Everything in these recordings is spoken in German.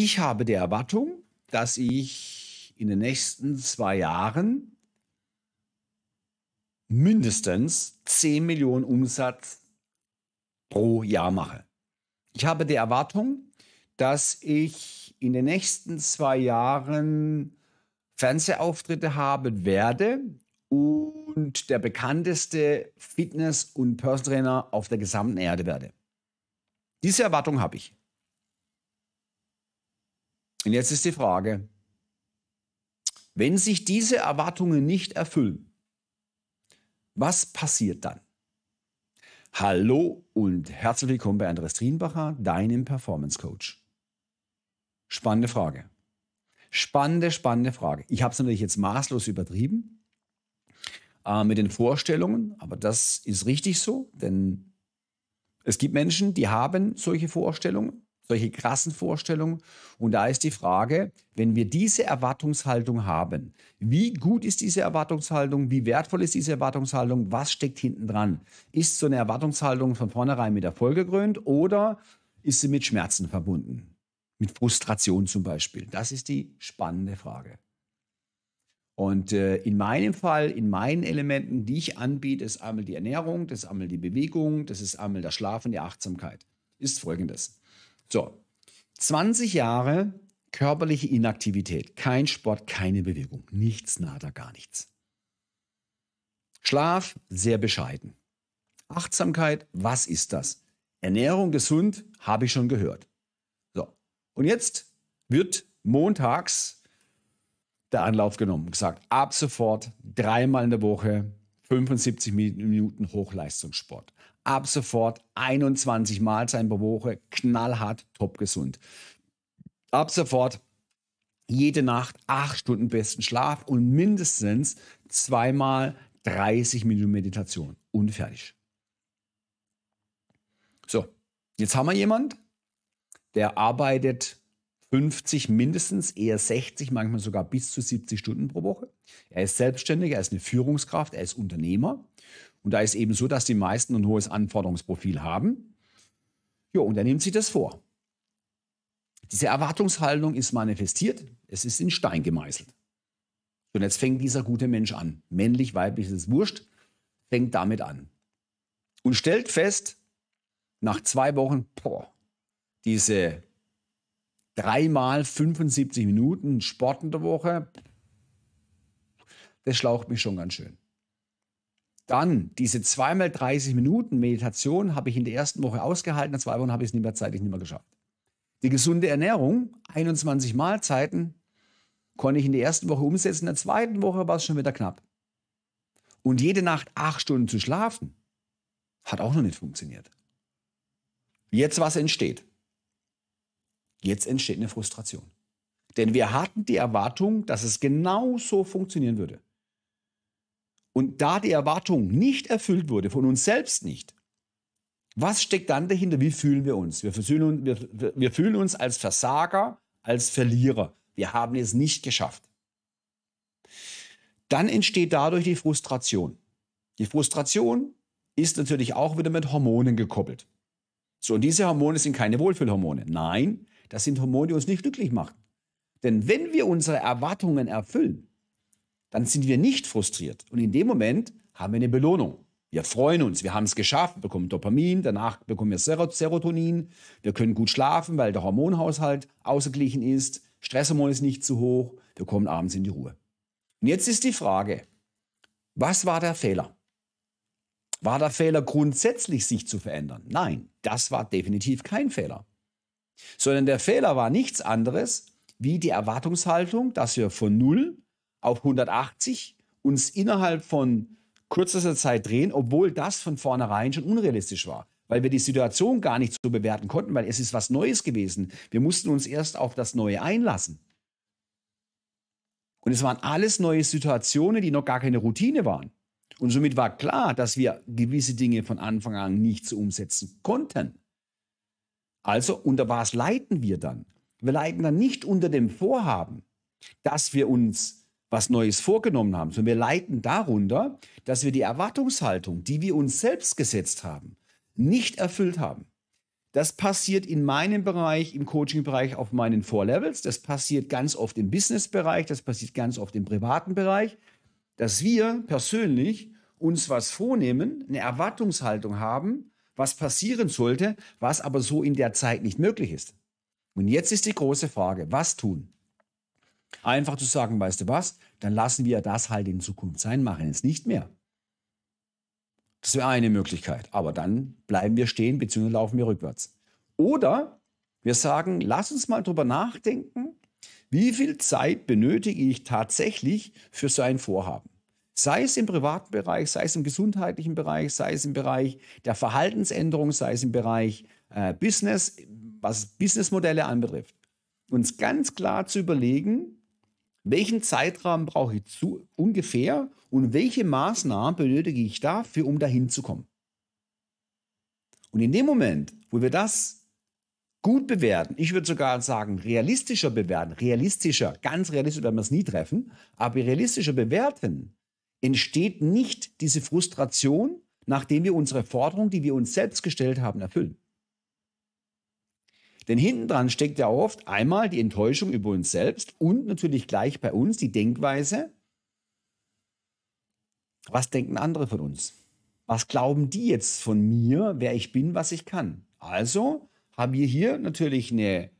Ich habe die Erwartung, dass ich in den nächsten zwei Jahren mindestens 10 Millionen Umsatz pro Jahr mache. Ich habe die Erwartung, dass ich in den nächsten zwei Jahren Fernsehauftritte haben werde und der bekannteste Fitness- und Personal Trainer auf der gesamten Erde werde. Diese Erwartung habe ich. Und jetzt ist die Frage, wenn sich diese Erwartungen nicht erfüllen, was passiert dann? Hallo und herzlich willkommen bei Andreas Trienbacher, deinem Performance Coach. Spannende Frage. Spannende, spannende Frage. Ich habe es natürlich jetzt maßlos übertrieben äh, mit den Vorstellungen, aber das ist richtig so, denn es gibt Menschen, die haben solche Vorstellungen solche krassen Vorstellungen. Und da ist die Frage, wenn wir diese Erwartungshaltung haben, wie gut ist diese Erwartungshaltung, wie wertvoll ist diese Erwartungshaltung, was steckt hinten dran? Ist so eine Erwartungshaltung von vornherein mit Erfolg gekrönt oder ist sie mit Schmerzen verbunden? Mit Frustration zum Beispiel. Das ist die spannende Frage. Und äh, in meinem Fall, in meinen Elementen, die ich anbiete, ist einmal die Ernährung, das ist einmal die Bewegung, das ist einmal das Schlafen, die Achtsamkeit. Ist folgendes. So, 20 Jahre körperliche Inaktivität, kein Sport, keine Bewegung, nichts, nada, gar nichts. Schlaf, sehr bescheiden. Achtsamkeit, was ist das? Ernährung gesund, habe ich schon gehört. So, und jetzt wird montags der Anlauf genommen, gesagt, ab sofort dreimal in der Woche 75 Minuten Hochleistungssport ab sofort 21 Mahlzeiten pro Woche, knallhart, topgesund. Ab sofort jede Nacht acht Stunden besten Schlaf und mindestens zweimal 30 Minuten Meditation und fertig. So, jetzt haben wir jemand, der arbeitet 50 mindestens, eher 60, manchmal sogar bis zu 70 Stunden pro Woche. Er ist selbstständig, er ist eine Führungskraft, er ist Unternehmer. Und da ist eben so, dass die meisten ein hohes Anforderungsprofil haben. Ja, und er nimmt sich das vor. Diese Erwartungshaltung ist manifestiert, es ist in Stein gemeißelt. Und jetzt fängt dieser gute Mensch an, männlich, weiblich, ist wurscht, fängt damit an. Und stellt fest, nach zwei Wochen, boah, diese dreimal 75 Minuten Sport in der Woche, das schlaucht mich schon ganz schön. Dann diese zweimal 30 Minuten Meditation habe ich in der ersten Woche ausgehalten, nach zwei Wochen habe ich es nicht mehr zeitlich nicht mehr geschafft. Die gesunde Ernährung, 21 Mahlzeiten, konnte ich in der ersten Woche umsetzen, in der zweiten Woche war es schon wieder knapp. Und jede Nacht acht Stunden zu schlafen, hat auch noch nicht funktioniert. Jetzt was entsteht? Jetzt entsteht eine Frustration. Denn wir hatten die Erwartung, dass es genau so funktionieren würde. Und da die Erwartung nicht erfüllt wurde, von uns selbst nicht, was steckt dann dahinter? Wie fühlen wir uns? Wir, uns, wir, wir fühlen uns als Versager, als Verlierer. Wir haben es nicht geschafft. Dann entsteht dadurch die Frustration. Die Frustration ist natürlich auch wieder mit Hormonen gekoppelt. So, und diese Hormone sind keine Wohlfühlhormone. Nein, das sind Hormone, die uns nicht glücklich machen. Denn wenn wir unsere Erwartungen erfüllen, dann sind wir nicht frustriert. Und in dem Moment haben wir eine Belohnung. Wir freuen uns, wir haben es geschafft, wir bekommen Dopamin, danach bekommen wir Serotonin, wir können gut schlafen, weil der Hormonhaushalt ausgeglichen ist, Stresshormon ist nicht zu hoch, wir kommen abends in die Ruhe. Und jetzt ist die Frage, was war der Fehler? War der Fehler grundsätzlich, sich zu verändern? Nein, das war definitiv kein Fehler. Sondern der Fehler war nichts anderes wie die Erwartungshaltung, dass wir von null auf 180, uns innerhalb von kürzester Zeit drehen, obwohl das von vornherein schon unrealistisch war, weil wir die Situation gar nicht so bewerten konnten, weil es ist was Neues gewesen. Wir mussten uns erst auf das Neue einlassen. Und es waren alles neue Situationen, die noch gar keine Routine waren. Und somit war klar, dass wir gewisse Dinge von Anfang an nicht so umsetzen konnten. Also unter was leiten wir dann? Wir leiten dann nicht unter dem Vorhaben, dass wir uns was Neues vorgenommen haben, sondern wir leiten darunter, dass wir die Erwartungshaltung, die wir uns selbst gesetzt haben, nicht erfüllt haben. Das passiert in meinem Bereich, im Coaching-Bereich auf meinen Four Levels. Das passiert ganz oft im Business-Bereich. Das passiert ganz oft im privaten Bereich, dass wir persönlich uns was vornehmen, eine Erwartungshaltung haben, was passieren sollte, was aber so in der Zeit nicht möglich ist. Und jetzt ist die große Frage, was tun? Einfach zu sagen, weißt du was, dann lassen wir das halt in Zukunft sein, machen es nicht mehr. Das wäre eine Möglichkeit. Aber dann bleiben wir stehen bzw. laufen wir rückwärts. Oder wir sagen, lass uns mal drüber nachdenken, wie viel Zeit benötige ich tatsächlich für so ein Vorhaben? Sei es im privaten Bereich, sei es im gesundheitlichen Bereich, sei es im Bereich der Verhaltensänderung, sei es im Bereich äh, Business, was Businessmodelle anbetrifft. Uns ganz klar zu überlegen, welchen Zeitrahmen brauche ich zu, ungefähr und welche Maßnahmen benötige ich dafür, um dahin zu kommen? Und in dem Moment, wo wir das gut bewerten, ich würde sogar sagen realistischer bewerten, realistischer, ganz realistisch werden wir es nie treffen, aber realistischer bewerten, entsteht nicht diese Frustration, nachdem wir unsere Forderung, die wir uns selbst gestellt haben, erfüllen. Denn hinten dran steckt ja oft einmal die Enttäuschung über uns selbst und natürlich gleich bei uns die Denkweise, was denken andere von uns? Was glauben die jetzt von mir, wer ich bin, was ich kann? Also haben wir hier natürlich eine,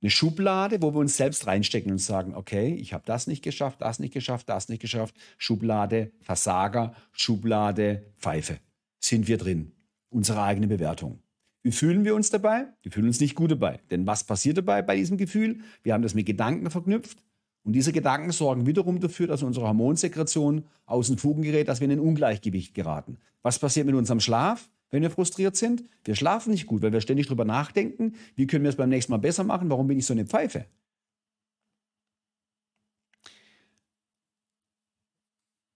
eine Schublade, wo wir uns selbst reinstecken und sagen, okay, ich habe das nicht geschafft, das nicht geschafft, das nicht geschafft. Schublade Versager, Schublade Pfeife. Sind wir drin? Unsere eigene Bewertung. Wie fühlen wir uns dabei? Wir fühlen uns nicht gut dabei. Denn was passiert dabei bei diesem Gefühl? Wir haben das mit Gedanken verknüpft. Und diese Gedanken sorgen wiederum dafür, dass unsere Hormonsekretion aus den Fugen gerät, dass wir in ein Ungleichgewicht geraten. Was passiert mit unserem Schlaf, wenn wir frustriert sind? Wir schlafen nicht gut, weil wir ständig darüber nachdenken, wie können wir es beim nächsten Mal besser machen, warum bin ich so eine Pfeife?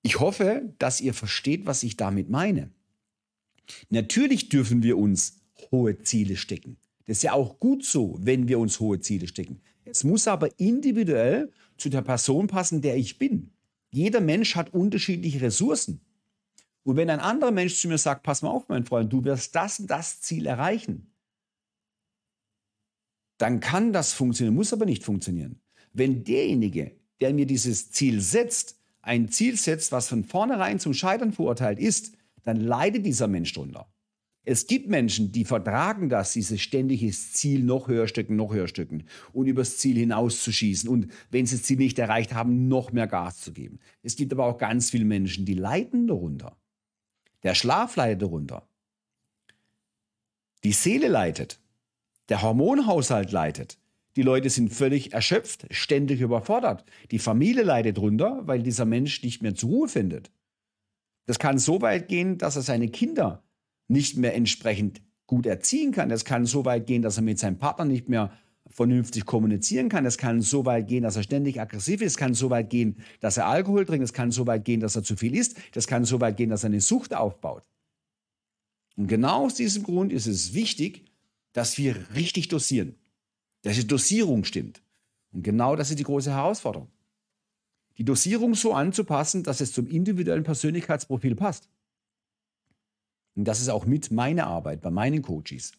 Ich hoffe, dass ihr versteht, was ich damit meine. Natürlich dürfen wir uns hohe Ziele stecken. Das ist ja auch gut so, wenn wir uns hohe Ziele stecken. Es muss aber individuell zu der Person passen, der ich bin. Jeder Mensch hat unterschiedliche Ressourcen. Und wenn ein anderer Mensch zu mir sagt, pass mal auf, mein Freund, du wirst das und das Ziel erreichen, dann kann das funktionieren, muss aber nicht funktionieren. Wenn derjenige, der mir dieses Ziel setzt, ein Ziel setzt, was von vornherein zum Scheitern verurteilt ist, dann leidet dieser Mensch darunter. Es gibt Menschen, die vertragen das, dieses ständige Ziel noch höher stecken, noch höher stecken und übers Ziel hinauszuschießen und wenn sie das Ziel nicht erreicht haben, noch mehr Gas zu geben. Es gibt aber auch ganz viele Menschen, die leiden darunter. Der Schlaf leidet darunter. Die Seele leidet. Der Hormonhaushalt leidet. Die Leute sind völlig erschöpft, ständig überfordert. Die Familie leidet darunter, weil dieser Mensch nicht mehr zur Ruhe findet. Das kann so weit gehen, dass er seine Kinder nicht mehr entsprechend gut erziehen kann. Das kann so weit gehen, dass er mit seinem Partner nicht mehr vernünftig kommunizieren kann. Es kann so weit gehen, dass er ständig aggressiv ist. Es kann so weit gehen, dass er Alkohol trinkt. Es kann so weit gehen, dass er zu viel isst. Das kann so weit gehen, dass er eine Sucht aufbaut. Und genau aus diesem Grund ist es wichtig, dass wir richtig dosieren, dass die Dosierung stimmt. Und genau das ist die große Herausforderung. Die Dosierung so anzupassen, dass es zum individuellen Persönlichkeitsprofil passt und das ist auch mit meiner Arbeit bei meinen Coaches,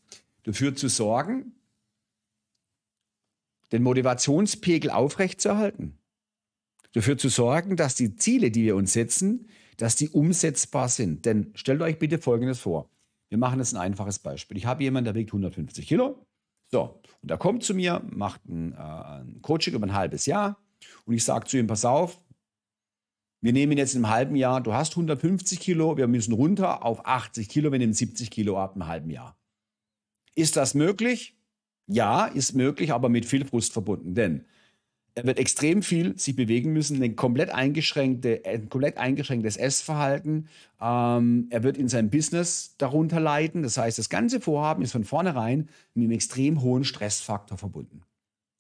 dafür zu sorgen, den Motivationspegel aufrechtzuerhalten. Dafür zu sorgen, dass die Ziele, die wir uns setzen, dass die umsetzbar sind. Denn stellt euch bitte Folgendes vor. Wir machen jetzt ein einfaches Beispiel. Ich habe jemanden, der wiegt 150 Kilo. So, und er kommt zu mir, macht ein, äh, ein Coaching über ein halbes Jahr und ich sage zu ihm, pass auf, wir nehmen jetzt im halben Jahr, du hast 150 Kilo, wir müssen runter auf 80 Kilo, wir nehmen 70 Kilo ab im halben Jahr. Ist das möglich? Ja, ist möglich, aber mit viel Frust verbunden, denn er wird extrem viel sich bewegen müssen, ein komplett, eingeschränkte, ein komplett eingeschränktes Essverhalten. Ähm, er wird in seinem Business darunter leiden. Das heißt, das ganze Vorhaben ist von vornherein mit einem extrem hohen Stressfaktor verbunden.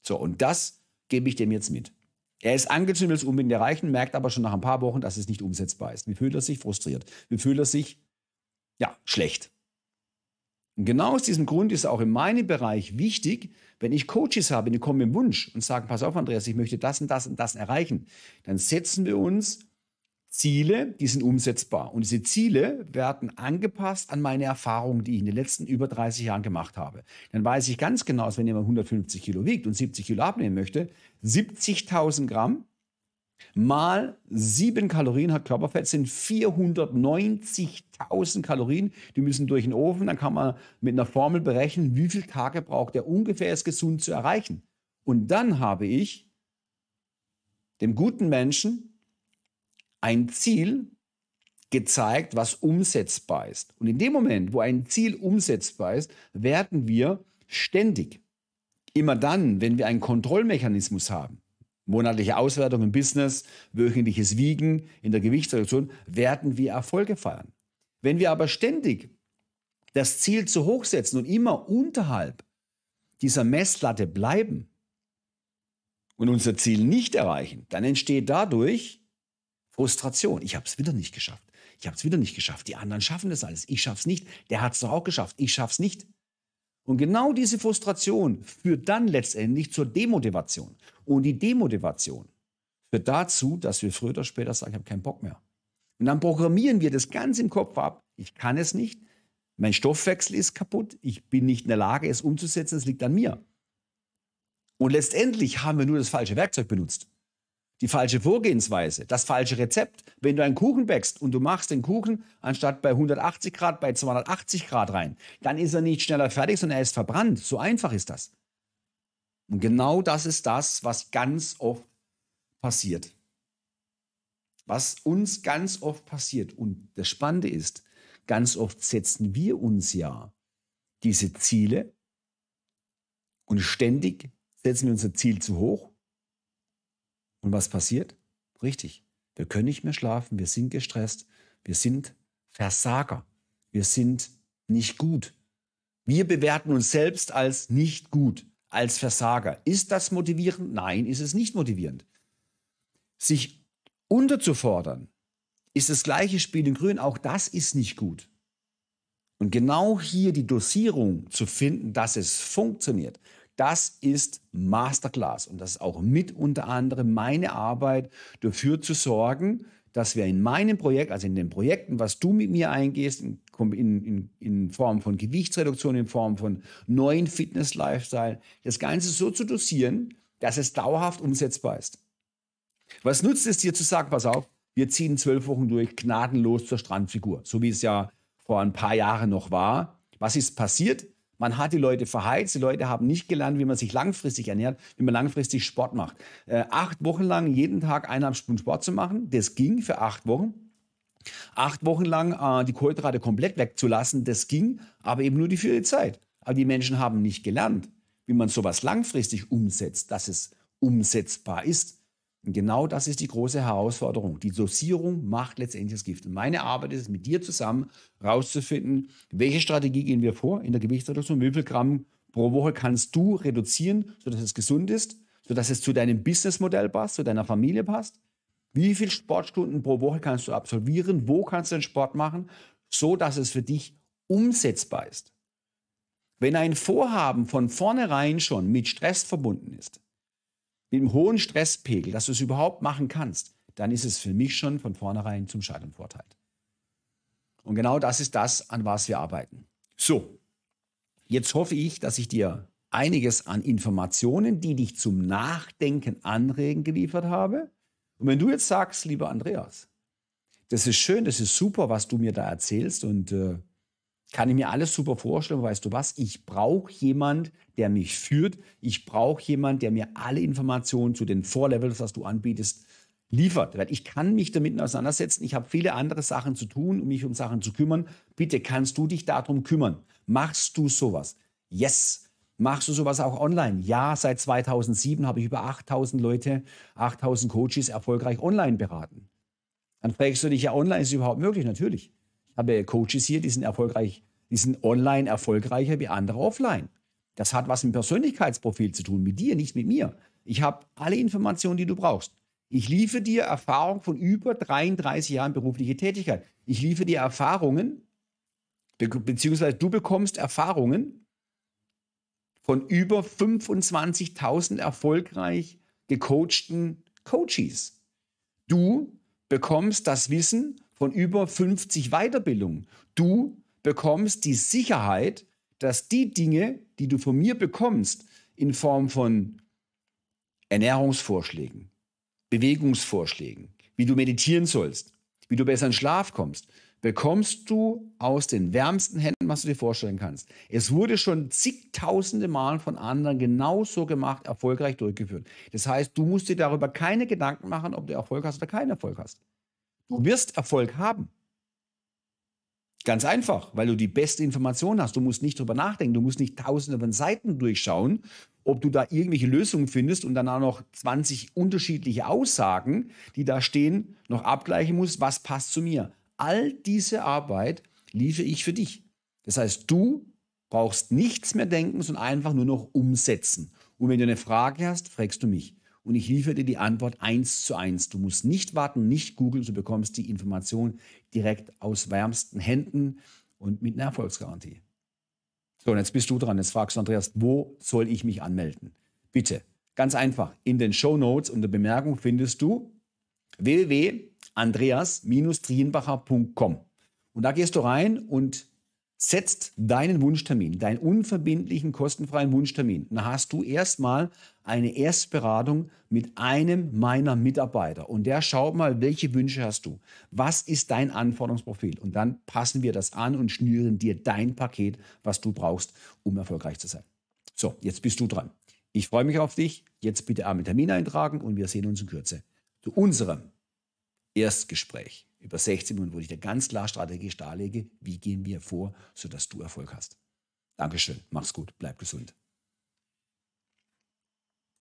So, und das gebe ich dem jetzt mit. Er ist angezündet, will es unbedingt erreichen, merkt aber schon nach ein paar Wochen, dass es nicht umsetzbar ist. Wie fühlt er sich? Frustriert. Wie fühlt er sich? Ja, schlecht. Und genau aus diesem Grund ist auch in meinem Bereich wichtig, wenn ich Coaches habe, die kommen mit dem Wunsch und sagen, pass auf, Andreas, ich möchte das und das und das erreichen, dann setzen wir uns Ziele, die sind umsetzbar. Und diese Ziele werden angepasst an meine Erfahrungen, die ich in den letzten über 30 Jahren gemacht habe. Dann weiß ich ganz genau, dass wenn jemand 150 Kilo wiegt und 70 Kilo abnehmen möchte, 70.000 Gramm mal 7 Kalorien hat Körperfett sind 490.000 Kalorien. Die müssen durch den Ofen. Dann kann man mit einer Formel berechnen, wie viele Tage braucht er ungefähr, es gesund zu erreichen. Und dann habe ich dem guten Menschen ein Ziel gezeigt, was umsetzbar ist. Und in dem Moment, wo ein Ziel umsetzbar ist, werden wir ständig. Immer dann, wenn wir einen Kontrollmechanismus haben, monatliche Auswertung im Business, wöchentliches Wiegen in der Gewichtsreduktion, werden wir Erfolge feiern. Wenn wir aber ständig das Ziel zu hoch setzen und immer unterhalb dieser Messlatte bleiben und unser Ziel nicht erreichen, dann entsteht dadurch Frustration. Ich habe es wieder nicht geschafft. Ich habe es wieder nicht geschafft. Die anderen schaffen das alles. Ich schaff's nicht. Der hat es doch auch geschafft. Ich schaff's nicht. Und genau diese Frustration führt dann letztendlich zur Demotivation. Und die Demotivation führt dazu, dass wir früher oder später sagen, ich habe keinen Bock mehr. Und dann programmieren wir das ganz im Kopf ab. Ich kann es nicht. Mein Stoffwechsel ist kaputt. Ich bin nicht in der Lage, es umzusetzen. Es liegt an mir. Und letztendlich haben wir nur das falsche Werkzeug benutzt die falsche Vorgehensweise, das falsche Rezept. Wenn du einen Kuchen bäckst und du machst den Kuchen anstatt bei 180 Grad bei 280 Grad rein, dann ist er nicht schneller fertig, sondern er ist verbrannt. So einfach ist das. Und genau das ist das, was ganz oft passiert. Was uns ganz oft passiert. Und das Spannende ist, ganz oft setzen wir uns ja diese Ziele und ständig setzen wir unser Ziel zu hoch und was passiert? Richtig, wir können nicht mehr schlafen, wir sind gestresst, wir sind Versager, wir sind nicht gut. Wir bewerten uns selbst als nicht gut, als Versager. Ist das motivierend? Nein, ist es nicht motivierend. Sich unterzufordern, ist das gleiche Spiel in Grün, auch das ist nicht gut. Und genau hier die Dosierung zu finden, dass es funktioniert, das ist Masterclass und das ist auch mit unter anderem meine Arbeit, dafür zu sorgen, dass wir in meinem Projekt, also in den Projekten, was du mit mir eingehst, in, in, in Form von Gewichtsreduktion, in Form von neuen Fitness-Lifestyle, das Ganze so zu dosieren, dass es dauerhaft umsetzbar ist. Was nutzt es dir zu sagen, pass auf, wir ziehen zwölf Wochen durch, gnadenlos zur Strandfigur, so wie es ja vor ein paar Jahren noch war. Was ist passiert? Man hat die Leute verheizt, die Leute haben nicht gelernt, wie man sich langfristig ernährt, wie man langfristig Sport macht. Äh, acht Wochen lang jeden Tag eineinhalb Stunden Sport zu machen, das ging für acht Wochen. Acht Wochen lang äh, die Kohlenhydrate komplett wegzulassen, das ging, aber eben nur die viele Zeit. Aber die Menschen haben nicht gelernt, wie man sowas langfristig umsetzt, dass es umsetzbar ist genau das ist die große Herausforderung. Die Dosierung macht letztendlich das Gift. Und meine Arbeit ist es, mit dir zusammen herauszufinden, welche Strategie gehen wir vor in der Gewichtsreduktion, wie viel Gramm pro Woche kannst du reduzieren, sodass es gesund ist, sodass es zu deinem Businessmodell passt, zu deiner Familie passt. Wie viele Sportstunden pro Woche kannst du absolvieren? Wo kannst du den Sport machen, sodass es für dich umsetzbar ist? Wenn ein Vorhaben von vornherein schon mit Stress verbunden ist, mit einem hohen Stresspegel, dass du es überhaupt machen kannst, dann ist es für mich schon von vornherein zum Scheitern verurteilt. Und genau das ist das, an was wir arbeiten. So, jetzt hoffe ich, dass ich dir einiges an Informationen, die dich zum Nachdenken anregen, geliefert habe. Und wenn du jetzt sagst, lieber Andreas, das ist schön, das ist super, was du mir da erzählst und äh, kann ich mir alles super vorstellen. Weißt du was? Ich brauche jemand, der mich führt. Ich brauche jemand, der mir alle Informationen zu den Vorlevels, was du anbietest, liefert. ich kann mich damit auseinandersetzen. Ich habe viele andere Sachen zu tun, um mich um Sachen zu kümmern. Bitte kannst du dich darum kümmern. Machst du sowas? Yes. Machst du sowas auch online? Ja, seit 2007 habe ich über 8000 Leute, 8000 Coaches erfolgreich online beraten. Dann fragst du dich ja, online ist es überhaupt möglich? Natürlich. Ich habe Coaches hier, die sind erfolgreich, die sind online erfolgreicher wie andere offline. Das hat was mit Persönlichkeitsprofil zu tun, mit dir, nicht mit mir. Ich habe alle Informationen, die du brauchst. Ich liefere dir Erfahrung von über 33 Jahren berufliche Tätigkeit. Ich liefere dir Erfahrungen, be beziehungsweise du bekommst Erfahrungen von über 25.000 erfolgreich gecoachten Coaches. Du bekommst das Wissen von über 50 Weiterbildungen. Du bekommst die Sicherheit, dass die Dinge, die du von mir bekommst, in Form von Ernährungsvorschlägen, Bewegungsvorschlägen, wie du meditieren sollst, wie du besser in Schlaf kommst, bekommst du aus den wärmsten Händen, was du dir vorstellen kannst. Es wurde schon zigtausende Mal von anderen genauso gemacht, erfolgreich durchgeführt. Das heißt, du musst dir darüber keine Gedanken machen, ob du Erfolg hast oder keinen Erfolg hast. Du wirst Erfolg haben. Ganz einfach, weil du die beste Information hast. Du musst nicht drüber nachdenken, du musst nicht tausende von Seiten durchschauen, ob du da irgendwelche Lösungen findest und danach noch 20 unterschiedliche Aussagen, die da stehen, noch abgleichen musst, was passt zu mir. All diese Arbeit liefere ich für dich. Das heißt, du brauchst nichts mehr denken, sondern einfach nur noch umsetzen. Und wenn du eine Frage hast, fragst du mich und ich liefere dir die Antwort eins zu eins. Du musst nicht warten, nicht googeln, du bekommst die Information direkt aus wärmsten Händen und mit einer Erfolgsgarantie. So, und jetzt bist du dran. Jetzt fragst du Andreas, wo soll ich mich anmelden? Bitte, ganz einfach. In den Show Notes unter Bemerkung findest du www.andreas-trienbacher.com. Und da gehst du rein und setzt deinen Wunschtermin, deinen unverbindlichen, kostenfreien Wunschtermin. Dann hast du erstmal eine Erstberatung mit einem meiner Mitarbeiter. Und der schaut mal, welche Wünsche hast du? Was ist dein Anforderungsprofil? Und dann passen wir das an und schnüren dir dein Paket, was du brauchst, um erfolgreich zu sein. So, jetzt bist du dran. Ich freue mich auf dich. Jetzt bitte einmal Termin eintragen und wir sehen uns in Kürze zu unserem Erstgespräch über 16 Minuten, wo ich dir ganz klar strategisch darlege, wie gehen wir vor, sodass du Erfolg hast. Dankeschön, mach's gut, bleib gesund.